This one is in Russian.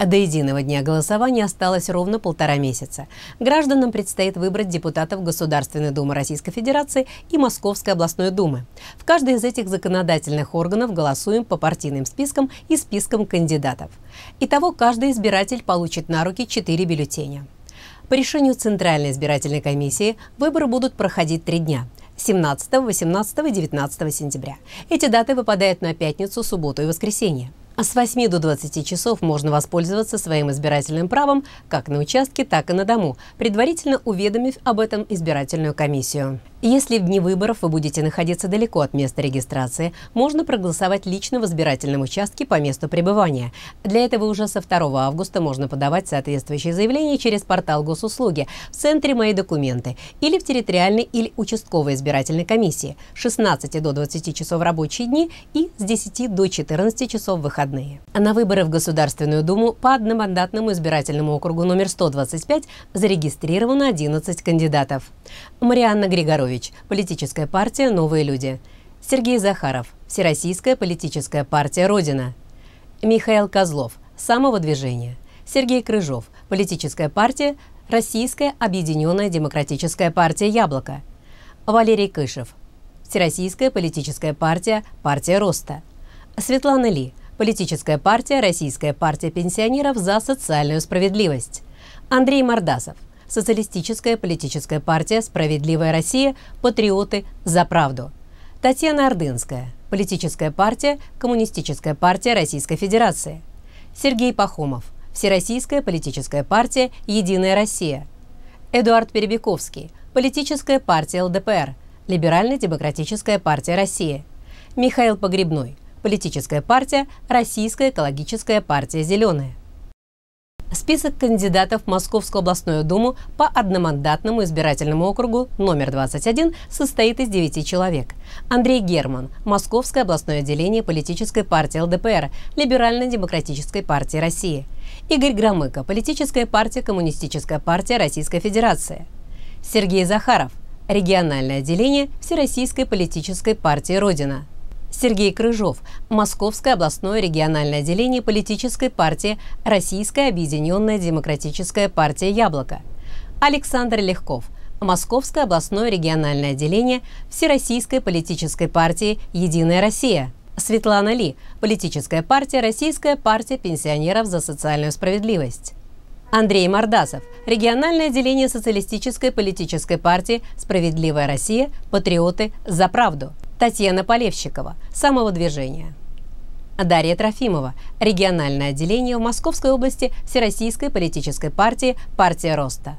А до единого дня голосования осталось ровно полтора месяца. Гражданам предстоит выбрать депутатов Государственной Думы Российской Федерации и Московской областной Думы. В каждой из этих законодательных органов голосуем по партийным спискам и спискам кандидатов. Итого каждый избиратель получит на руки 4 бюллетеня. По решению Центральной избирательной комиссии выборы будут проходить три дня. 17, 18 и 19 сентября. Эти даты выпадают на пятницу, субботу и воскресенье. А с 8 до 20 часов можно воспользоваться своим избирательным правом как на участке, так и на дому, предварительно уведомив об этом избирательную комиссию. Если в дни выборов вы будете находиться далеко от места регистрации, можно проголосовать лично в избирательном участке по месту пребывания. Для этого уже со 2 августа можно подавать соответствующие заявления через портал госуслуги в центре «Мои документы» или в территориальной или участковой избирательной комиссии с 16 до 20 часов рабочие дни и с 10 до 14 часов выходные. А на выборы в Государственную Думу по одномандатному избирательному округу номер 125 зарегистрировано 11 кандидатов. Марианна Григорович Абрамович, политическая партия «Новые люди». Сергей Захаров, Всероссийская политическая партия «Родина». Михаил Козлов, «Самого движения». Сергей Крыжов, политическая партия «Российская объединенная демократическая партия «Яблоко». Валерий Кышев, Всероссийская политическая партия «Партия роста». Светлана Ли, политическая партия «Российская партия пенсионеров за социальную справедливость». Андрей Мордасов, социалистическая политическая партия «Справедливая Россия», «Патриоты за правду». Татьяна Ордынская, политическая партия «Коммунистическая партия Российской Федерации». Сергей Пахомов, Всероссийская политическая партия «Единая Россия». Эдуард Перебековский, политическая партия ЛДПР, Либерально-демократическая партия России. Михаил Погребной, политическая партия Российская экологическая партия «Зеленая» список кандидатов в Московскую областную думу по одномандатному избирательному округу номер 21 состоит из 9 человек. Андрей Герман, Московское областное отделение политической партии ЛДПР, Либерально-демократической партии России. Игорь Громыко, политическая партия Коммунистическая партия Российской Федерации. Сергей Захаров, региональное отделение Всероссийской политической партии «Родина». Сергей Крыжов, Московское областное региональное отделение политической партии Российская объединенная демократическая партия «Яблоко». Александр Легков, Московское областное региональное отделение Всероссийской политической партии «Единая Россия». Светлана Ли, политическая партия «Российская партия пенсионеров за социальную справедливость». Андрей Мордасов, региональное отделение социалистической политической партии «Справедливая Россия», «Патриоты за правду». Татьяна Полевщикова, движения. Дарья Трофимова, региональное отделение в Московской области Всероссийской политической партии «Партия роста».